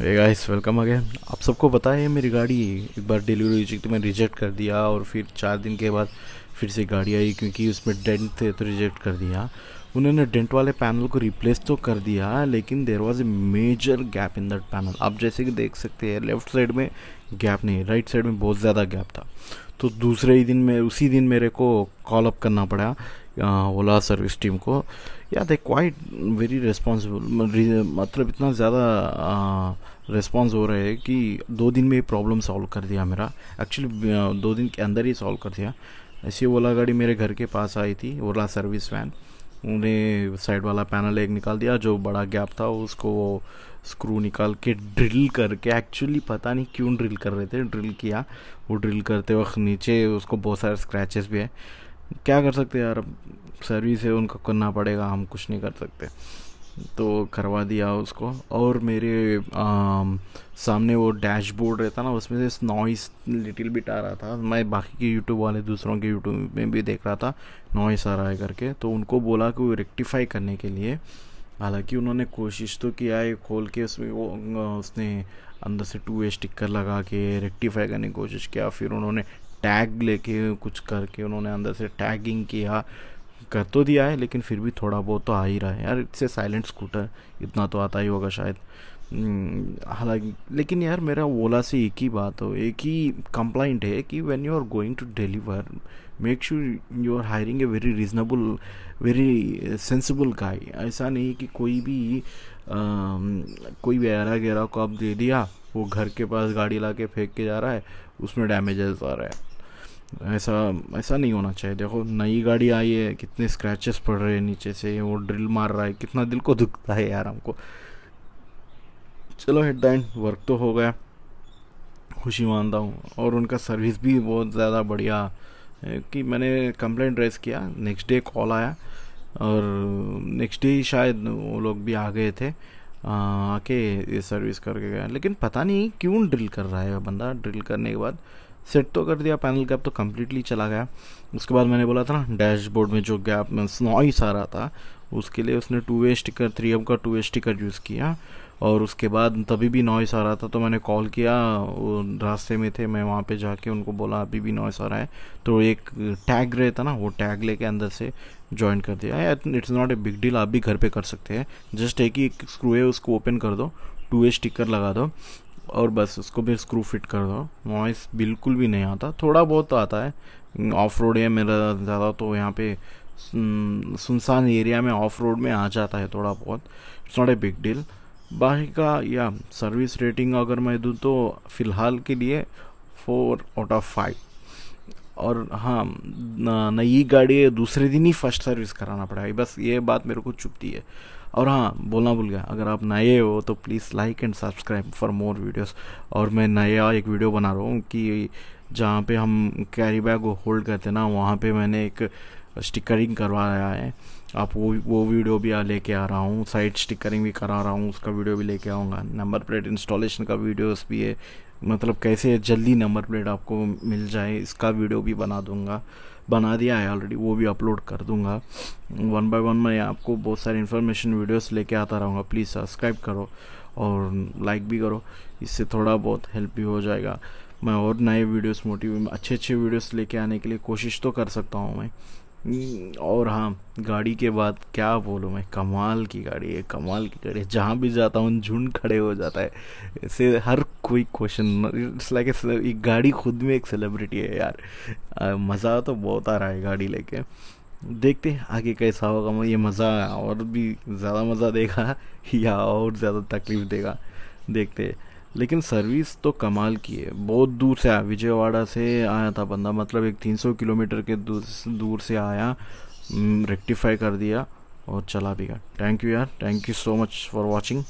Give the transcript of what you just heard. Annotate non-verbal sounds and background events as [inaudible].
अरे guys welcome again आप सबको पता है मेरी गाड़ी एक बार डिलीवरी हुई थी मैंने रिजेक्ट कर दिया और फिर चार दिन के बाद फिर से गाड़ी आई क्योंकि उसमें डेंट थे तो रिजेक्ट कर दिया उन्होंने डेंट वाले पैनल को रिप्लेस तो कर दिया लेकिन there was a major gap in that panel आप जैसे कि देख सकते हैं लेफ्ट साइड में गैप नहीं राइट साइड में बहुत ज़्यादा गैप था तो दूसरे ही दिन में उसी दिन मेरे को कॉल अप करना पड़ा ओला सर्विस टीम को या दे क्वाइट वेरी रिस्पॉन्सिबल मतलब इतना ज़्यादा रिस्पॉन्स हो रहा है कि दो दिन में प्रॉब्लम सॉल्व कर दिया मेरा एक्चुअली दो दिन के अंदर ही सॉल्व कर दिया ऐसी ओला गाड़ी मेरे घर के पास आई थी ओला सर्विस वैन उन्हें साइड वाला पैनल एक निकाल दिया जो बड़ा गैप था उसको वो स्क्रू निकाल के ड्रिल करके एक्चुअली पता नहीं क्यों ड्रिल कर रहे थे ड्रिल किया वो ड्रिल करते वक्त नीचे उसको बहुत सारे स्क्रैचेस भी है क्या कर सकते यार अब सर्विस है उनको करना पड़ेगा हम कुछ नहीं कर सकते तो करवा दिया उसको और मेरे आ, सामने वो डैशबोर्ड रहता ना उसमें से नॉइस लिटिल बिट आ रहा था मैं बाकी के यूट्यूब वाले दूसरों के यूट्यूब में भी देख रहा था नॉइस आ रहा है करके तो उनको बोला कि वो रेक्टिफाई करने के लिए हालांकि उन्होंने कोशिश तो किया है खोल के उसमें वो उसने अंदर से टू वे स्टिकर लगा के रेक्टिफाई करने की कोशिश किया फिर उन्होंने टैग लेके कुछ करके उन्होंने अंदर से टैगिंग किया कर तो दिया है लेकिन फिर भी थोड़ा बहुत तो आ ही रहा है यार इससे साइलेंट स्कूटर इतना तो आता ही होगा शायद हम्म, हालांकि लेकिन यार मेरा ओला से एक ही बात हो एक ही कंप्लाइंट है कि when you are going to deliver make sure you are hiring a very reasonable very sensible guy ऐसा नहीं कि कोई भी आ, कोई वगैरह गैरा को आप दे दिया वो घर के पास गाड़ी ला के फेंक के जा रहा है उसमें डैमेजेस आ रहा है ऐसा ऐसा नहीं होना चाहिए देखो नई गाड़ी आई है कितने स्क्रैचेस पड़ रहे हैं नीचे से वो ड्रिल मार रहा है कितना दिल को दुखता है यार हमको चलो हेड द एंड वर्क तो हो गया खुशी मानता हूँ और उनका सर्विस भी बहुत ज़्यादा बढ़िया कि मैंने कंप्लेंट रेस किया नेक्स्ट डे कॉल आया और नेक्स्ट डे ही शायद वो लोग भी आ गए थे आके ये सर्विस करके गया लेकिन पता नहीं क्यों ड्रिल कर रहा है बंदा ड्रिल करने के बाद सेट तो कर दिया पैनल गैप तो कम्प्लीटली चला गया उसके बाद मैंने बोला था ना डैशबोर्ड में जो गैप में नॉइस आ रहा था उसके लिए उसने two way sticker three M का टू वे स्टिकर यूज़ किया और उसके बाद तभी भी नॉइस आ रहा था तो मैंने कॉल किया वो रास्ते में थे मैं वहाँ पे जाके उनको बोला अभी भी नॉइस आ रहा है तो एक टैग रहता ना वो टैग लेके अंदर से ज्वाइन कर दिया it's not a big deal आप भी घर पे कर सकते हैं जस्ट एक ही स्क्रू है उसको ओपन कर दो टू वे स्टिकर लगा दो और बस उसको भी स्क्रू फिट कर दो नॉइस बिल्कुल भी नहीं आता थोड़ा बहुत आता है ऑफ रोड है मेरा ज़्यादा तो यहाँ पे सुनसान एरिया में ऑफ रोड में आ जाता है थोड़ा बहुत it's not a big deal बाकी का या सर्विस रेटिंग अगर मैं दूँ तो फ़िलहाल के लिए फोर आउट ऑफ फाइव और हाँ नई गाड़ी दूसरे दिन ही फर्स्ट सर्विस कराना पड़ेगा बस ये बात मेरे को चुपती है और हाँ बोलना भूल गया अगर आप नए हो तो please like and subscribe for more videos और मैं नया एक वीडियो बना रहा हूँ कि जहाँ पे हम कैरी बैग को होल्ड करते ना वहाँ पे मैंने एक स्टिकरिंग करवा रहा है आप वो वो वीडियो भी लेके आ रहा हूँ साइड स्टिकरिंग भी करा रहा हूँ उसका वीडियो भी लेके आऊँगा नंबर प्लेट इंस्टॉलेशन का वीडियोस भी है मतलब कैसे जल्दी नंबर प्लेट आपको मिल जाए इसका वीडियो भी बना दूँगा बना दिया है ऑलरेडी वो भी अपलोड कर दूँगा वन बाय वन मैं आपको बहुत सारे इन्फॉर्मेशन वीडियोस लेके आता रहूँगा प्लीज़ सब्सक्राइब करो और लाइक भी करो इससे थोड़ा बहुत हेल्प भी हो जाएगा मैं और नए वीडियोस मोटिव अच्छे अच्छे वीडियोस लेके आने के लिए कोशिश तो कर सकता हूँ मैं और हाँ गाड़ी के बाद क्या बोलूँ मैं कमाल की गाड़ी है कमाल की गाड़ी है जहाँ भी जाता हूँ झुंड खड़े हो जाता है इसे हर कोई क्वेश्चन इट्स लाइक एक गाड़ी खुद में एक सेलिब्रिटी है यार मज़ा तो बहुत आ रहा है गाड़ी लेके देखते हैं आगे कैसा होगा मैं ये मज़ा और भी ज़्यादा मज़ा देगा [laughs] या और ज़्यादा तकलीफ़ देगा देखते हैं लेकिन सर्विस तो कमाल की है बहुत दूर से आया विजयवाड़ा से आया था बंदा मतलब एक 300 किलोमीटर के दूर, से आया रेक्टिफाई हम्म, कर दिया और चला भी गया थैंक यू यार thank you so much for watching